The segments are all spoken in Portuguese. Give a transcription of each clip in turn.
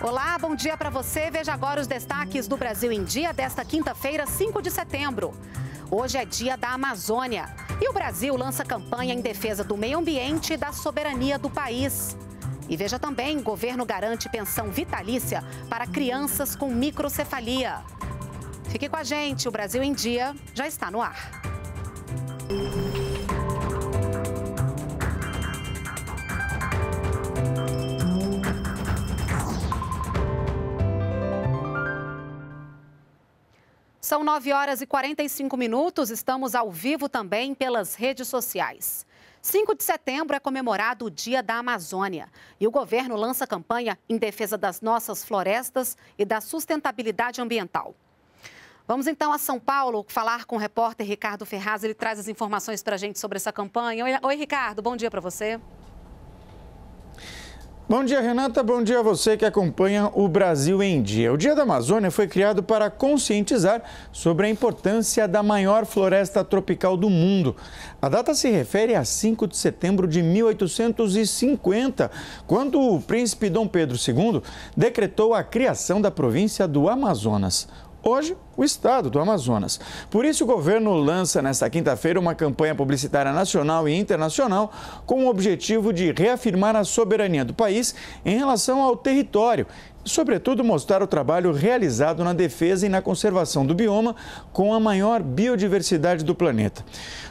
Olá, bom dia para você. Veja agora os destaques do Brasil em Dia desta quinta-feira, 5 de setembro. Hoje é dia da Amazônia e o Brasil lança campanha em defesa do meio ambiente e da soberania do país. E veja também, governo garante pensão vitalícia para crianças com microcefalia. Fique com a gente, o Brasil em Dia já está no ar. São 9 horas e 45 minutos, estamos ao vivo também pelas redes sociais. 5 de setembro é comemorado o Dia da Amazônia e o governo lança campanha em defesa das nossas florestas e da sustentabilidade ambiental. Vamos então a São Paulo falar com o repórter Ricardo Ferraz. Ele traz as informações para a gente sobre essa campanha. Oi, Ricardo, bom dia para você. Bom dia, Renata. Bom dia a você que acompanha o Brasil em Dia. O Dia da Amazônia foi criado para conscientizar sobre a importância da maior floresta tropical do mundo. A data se refere a 5 de setembro de 1850, quando o príncipe Dom Pedro II decretou a criação da província do Amazonas. Hoje, o estado do Amazonas. Por isso, o governo lança nesta quinta-feira uma campanha publicitária nacional e internacional com o objetivo de reafirmar a soberania do país em relação ao território sobretudo, mostrar o trabalho realizado na defesa e na conservação do bioma com a maior biodiversidade do planeta.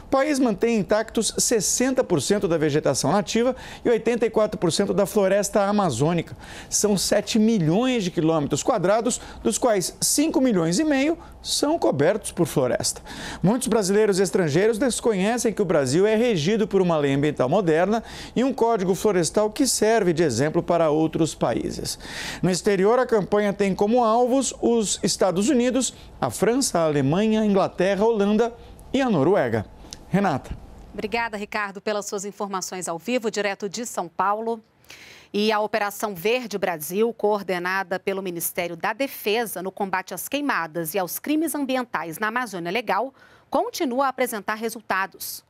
O país mantém intactos 60% da vegetação nativa e 84% da floresta amazônica. São 7 milhões de quilômetros quadrados, dos quais 5 milhões e meio são cobertos por floresta. Muitos brasileiros estrangeiros desconhecem que o Brasil é regido por uma lei ambiental moderna e um código florestal que serve de exemplo para outros países. No exterior, a campanha tem como alvos os Estados Unidos, a França, a Alemanha, a Inglaterra, a Holanda e a Noruega. Renata. Obrigada, Ricardo, pelas suas informações ao vivo, direto de São Paulo. E a Operação Verde Brasil, coordenada pelo Ministério da Defesa no combate às queimadas e aos crimes ambientais na Amazônia Legal, continua a apresentar resultados.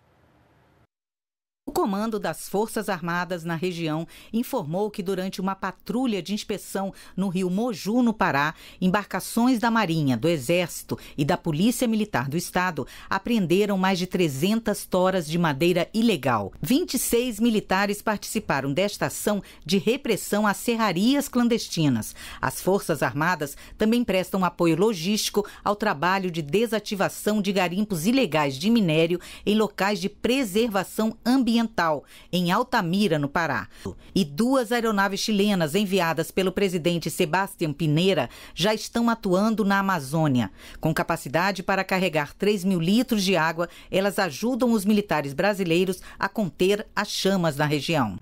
O comando das Forças Armadas na região informou que, durante uma patrulha de inspeção no rio Moju, no Pará, embarcações da Marinha, do Exército e da Polícia Militar do Estado apreenderam mais de 300 toras de madeira ilegal. 26 militares participaram desta ação de repressão a serrarias clandestinas. As Forças Armadas também prestam apoio logístico ao trabalho de desativação de garimpos ilegais de minério em locais de preservação ambiental Oriental, em Altamira, no Pará. E duas aeronaves chilenas enviadas pelo presidente Sebastião Pineira já estão atuando na Amazônia. Com capacidade para carregar 3 mil litros de água, elas ajudam os militares brasileiros a conter as chamas na região.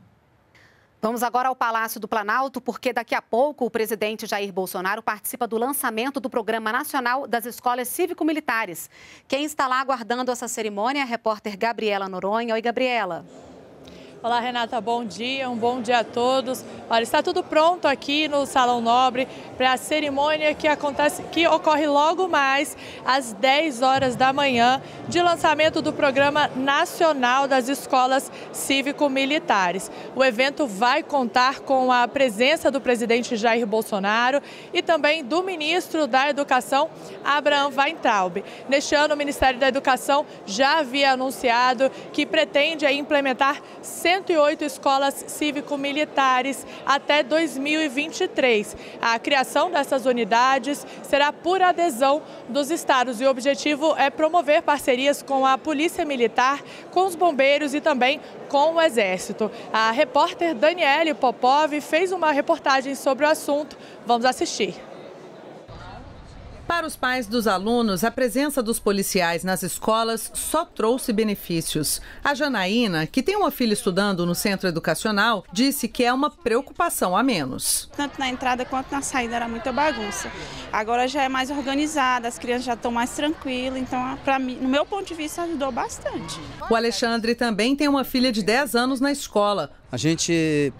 Vamos agora ao Palácio do Planalto, porque daqui a pouco o presidente Jair Bolsonaro participa do lançamento do Programa Nacional das Escolas Cívico-Militares. Quem está lá aguardando essa cerimônia é a repórter Gabriela Noronha. Oi, Gabriela. Olá, Renata, bom dia, um bom dia a todos. Olha, está tudo pronto aqui no Salão Nobre para a cerimônia que acontece, que ocorre logo mais às 10 horas da manhã, de lançamento do Programa Nacional das Escolas Cívico-Militares. O evento vai contar com a presença do presidente Jair Bolsonaro e também do ministro da Educação, Abraham Weintraub. Neste ano, o Ministério da Educação já havia anunciado que pretende implementar 108 escolas cívico-militares até 2023. A criação dessas unidades será por adesão dos estados e o objetivo é promover parcerias com a Polícia Militar, com os bombeiros e também com o Exército. A repórter Daniele Popov fez uma reportagem sobre o assunto. Vamos assistir. Para os pais dos alunos, a presença dos policiais nas escolas só trouxe benefícios. A Janaína, que tem uma filha estudando no centro educacional, disse que é uma preocupação a menos. Tanto na entrada quanto na saída era muita bagunça. Agora já é mais organizada, as crianças já estão mais tranquilas, então ah, para mim, no meu ponto de vista, ajudou bastante. O Alexandre também tem uma filha de 10 anos na escola. A gente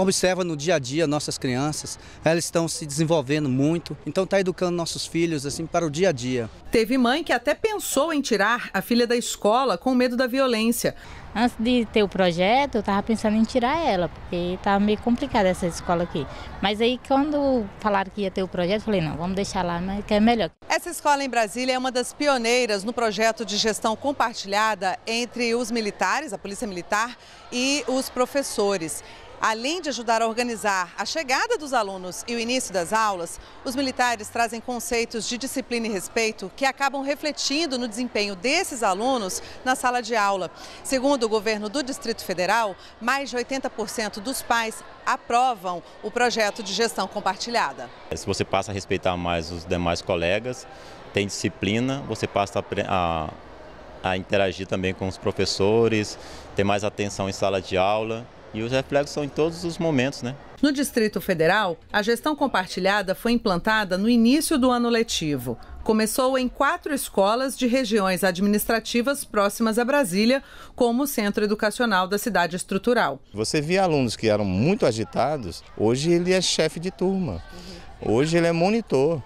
observa no dia a dia nossas crianças, elas estão se desenvolvendo muito, então está educando nossos filhos assim para o dia a dia. Teve mãe que até pensou em tirar a filha da escola com medo da violência. Antes de ter o projeto, eu estava pensando em tirar ela, porque estava tá meio complicada essa escola aqui. Mas aí, quando falaram que ia ter o projeto, eu falei, não, vamos deixar lá, mas que é melhor. Essa escola em Brasília é uma das pioneiras no projeto de gestão compartilhada entre os militares, a Polícia Militar, e os professores. Além de ajudar a organizar a chegada dos alunos e o início das aulas, os militares trazem conceitos de disciplina e respeito que acabam refletindo no desempenho desses alunos na sala de aula. Segundo o governo do Distrito Federal, mais de 80% dos pais aprovam o projeto de gestão compartilhada. É, se você passa a respeitar mais os demais colegas, tem disciplina, você passa a, a interagir também com os professores, ter mais atenção em sala de aula. E os reflexos são em todos os momentos, né? No Distrito Federal, a gestão compartilhada foi implantada no início do ano letivo. Começou em quatro escolas de regiões administrativas próximas a Brasília, como o Centro Educacional da Cidade Estrutural. Você via alunos que eram muito agitados, hoje ele é chefe de turma, hoje ele é monitor.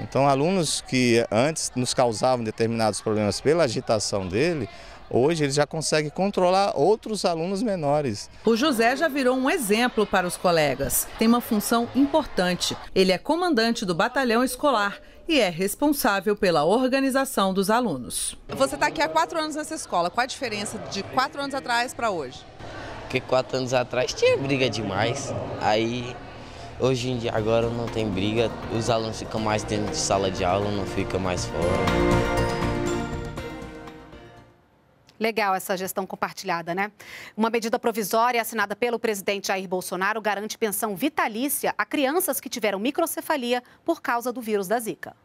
Então, alunos que antes nos causavam determinados problemas pela agitação dele, Hoje ele já consegue controlar outros alunos menores. O José já virou um exemplo para os colegas. Tem uma função importante. Ele é comandante do batalhão escolar e é responsável pela organização dos alunos. Você está aqui há quatro anos nessa escola. Qual a diferença de quatro anos atrás para hoje? Porque quatro anos atrás tinha briga demais. Aí Hoje em dia, agora não tem briga, os alunos ficam mais dentro de sala de aula, não ficam mais fora. Legal essa gestão compartilhada, né? Uma medida provisória assinada pelo presidente Jair Bolsonaro garante pensão vitalícia a crianças que tiveram microcefalia por causa do vírus da Zika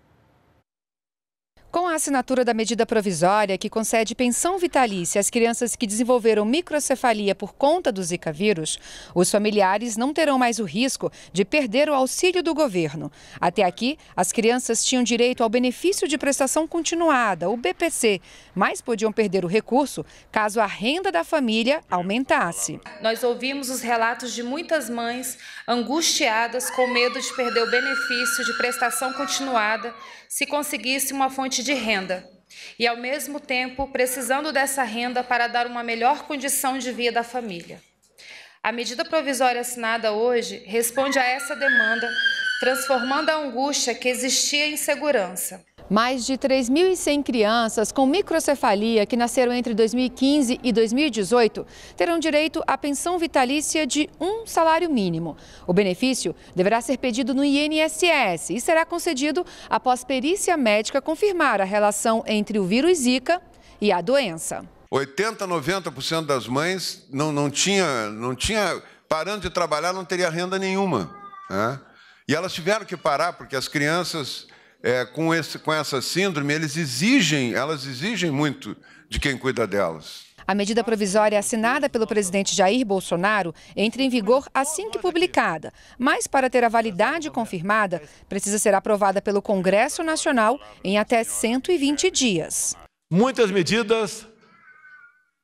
a assinatura da medida provisória que concede pensão vitalícia às crianças que desenvolveram microcefalia por conta do Zika vírus, os familiares não terão mais o risco de perder o auxílio do governo. Até aqui, as crianças tinham direito ao benefício de prestação continuada, o BPC, mas podiam perder o recurso caso a renda da família aumentasse. Nós ouvimos os relatos de muitas mães angustiadas com medo de perder o benefício de prestação continuada se conseguisse uma fonte de renda e, ao mesmo tempo, precisando dessa renda para dar uma melhor condição de vida à família. A medida provisória assinada hoje responde a essa demanda, transformando a angústia que existia em segurança. Mais de 3.100 crianças com microcefalia que nasceram entre 2015 e 2018 terão direito à pensão vitalícia de um salário mínimo. O benefício deverá ser pedido no INSS e será concedido após perícia médica confirmar a relação entre o vírus Zika e a doença. 80, 90% das mães não, não tinha, não tinha, parando de trabalhar, não teria renda nenhuma. Né? E elas tiveram que parar porque as crianças é, com, esse, com essa síndrome, eles exigem, elas exigem muito de quem cuida delas. A medida provisória assinada pelo presidente Jair Bolsonaro entra em vigor assim que publicada, mas para ter a validade confirmada, precisa ser aprovada pelo Congresso Nacional em até 120 dias. Muitas medidas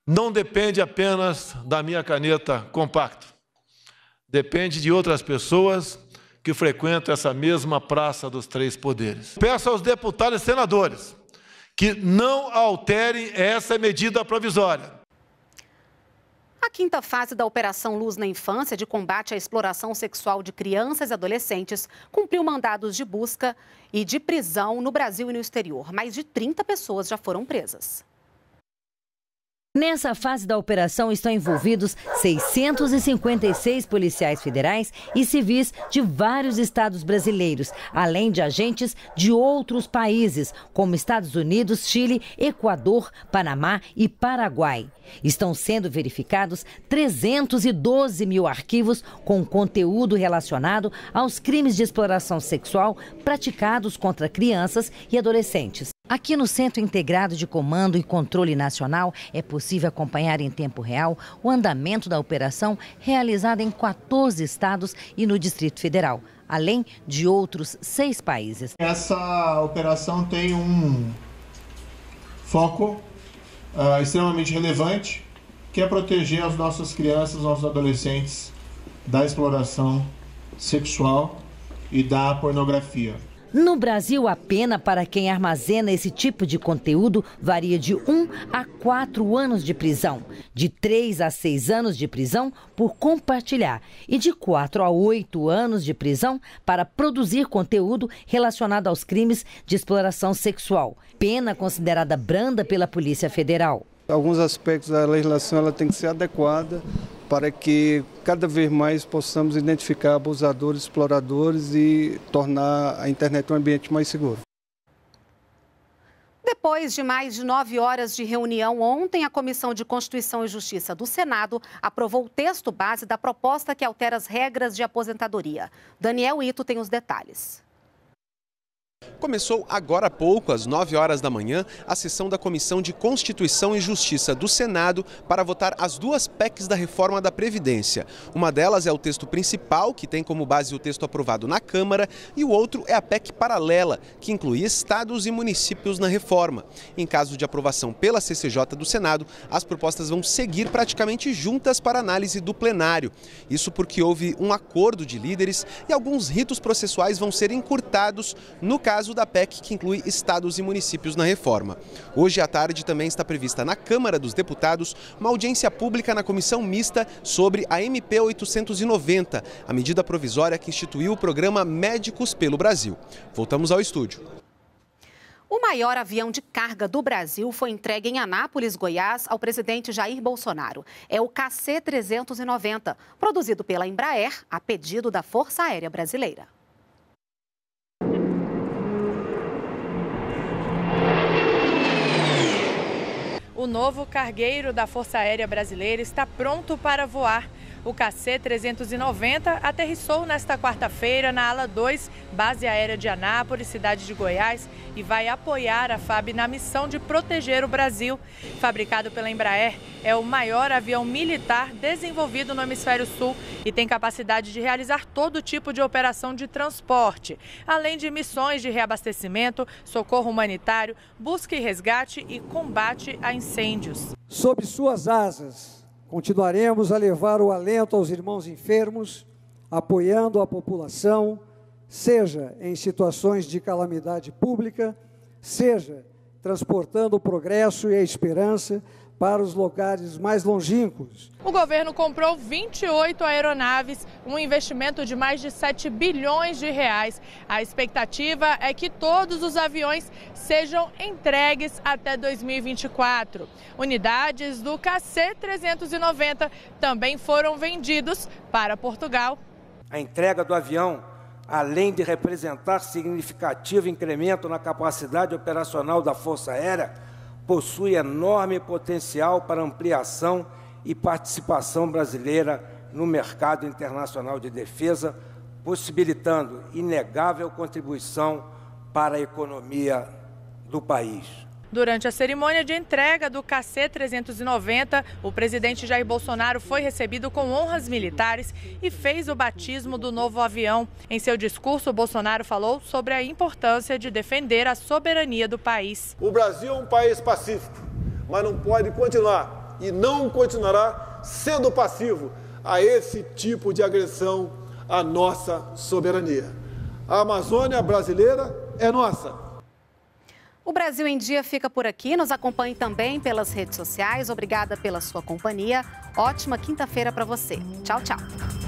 não dependem apenas da minha caneta compacto. Depende de outras pessoas que frequentam essa mesma Praça dos Três Poderes. Peço aos deputados e senadores que não alterem essa medida provisória. A quinta fase da Operação Luz na Infância de combate à exploração sexual de crianças e adolescentes cumpriu mandados de busca e de prisão no Brasil e no exterior. Mais de 30 pessoas já foram presas. Nessa fase da operação estão envolvidos 656 policiais federais e civis de vários estados brasileiros, além de agentes de outros países, como Estados Unidos, Chile, Equador, Panamá e Paraguai. Estão sendo verificados 312 mil arquivos com conteúdo relacionado aos crimes de exploração sexual praticados contra crianças e adolescentes. Aqui no Centro Integrado de Comando e Controle Nacional é possível acompanhar em tempo real o andamento da operação realizada em 14 estados e no Distrito Federal, além de outros seis países. Essa operação tem um foco uh, extremamente relevante, que é proteger as nossas crianças, nossos adolescentes da exploração sexual e da pornografia. No Brasil, a pena para quem armazena esse tipo de conteúdo varia de 1 a 4 anos de prisão, de 3 a 6 anos de prisão por compartilhar e de 4 a 8 anos de prisão para produzir conteúdo relacionado aos crimes de exploração sexual, pena considerada branda pela Polícia Federal. Alguns aspectos da legislação ela tem que ser adequada para que cada vez mais possamos identificar abusadores, exploradores e tornar a internet um ambiente mais seguro. Depois de mais de nove horas de reunião ontem, a Comissão de Constituição e Justiça do Senado aprovou o texto base da proposta que altera as regras de aposentadoria. Daniel Ito tem os detalhes. Começou agora há pouco, às 9 horas da manhã, a sessão da Comissão de Constituição e Justiça do Senado para votar as duas PECs da reforma da Previdência. Uma delas é o texto principal, que tem como base o texto aprovado na Câmara, e o outro é a PEC paralela, que inclui estados e municípios na reforma. Em caso de aprovação pela CCJ do Senado, as propostas vão seguir praticamente juntas para análise do plenário. Isso porque houve um acordo de líderes e alguns ritos processuais vão ser encurtados no caso da PEC que inclui estados e municípios na reforma. Hoje à tarde também está prevista na Câmara dos Deputados uma audiência pública na comissão mista sobre a MP 890, a medida provisória que instituiu o programa Médicos pelo Brasil. Voltamos ao estúdio. O maior avião de carga do Brasil foi entregue em Anápolis, Goiás, ao presidente Jair Bolsonaro. É o KC-390, produzido pela Embraer a pedido da Força Aérea Brasileira. o novo cargueiro da Força Aérea Brasileira está pronto para voar o KC-390 aterrissou nesta quarta-feira na Ala 2, base aérea de Anápolis, cidade de Goiás, e vai apoiar a FAB na missão de proteger o Brasil. Fabricado pela Embraer, é o maior avião militar desenvolvido no Hemisfério Sul e tem capacidade de realizar todo tipo de operação de transporte, além de missões de reabastecimento, socorro humanitário, busca e resgate e combate a incêndios. Sob suas asas Continuaremos a levar o alento aos irmãos enfermos, apoiando a população, seja em situações de calamidade pública, seja transportando o progresso e a esperança para os lugares mais longínquos. O governo comprou 28 aeronaves, um investimento de mais de 7 bilhões de reais. A expectativa é que todos os aviões sejam entregues até 2024. Unidades do KC-390 também foram vendidos para Portugal. A entrega do avião, além de representar significativo incremento na capacidade operacional da Força Aérea, possui enorme potencial para ampliação e participação brasileira no mercado internacional de defesa, possibilitando inegável contribuição para a economia do país. Durante a cerimônia de entrega do KC-390, o presidente Jair Bolsonaro foi recebido com honras militares e fez o batismo do novo avião. Em seu discurso, Bolsonaro falou sobre a importância de defender a soberania do país. O Brasil é um país pacífico, mas não pode continuar e não continuará sendo passivo a esse tipo de agressão à nossa soberania. A Amazônia brasileira é nossa o Brasil em Dia fica por aqui. Nos acompanhe também pelas redes sociais. Obrigada pela sua companhia. Ótima quinta-feira para você. Tchau, tchau.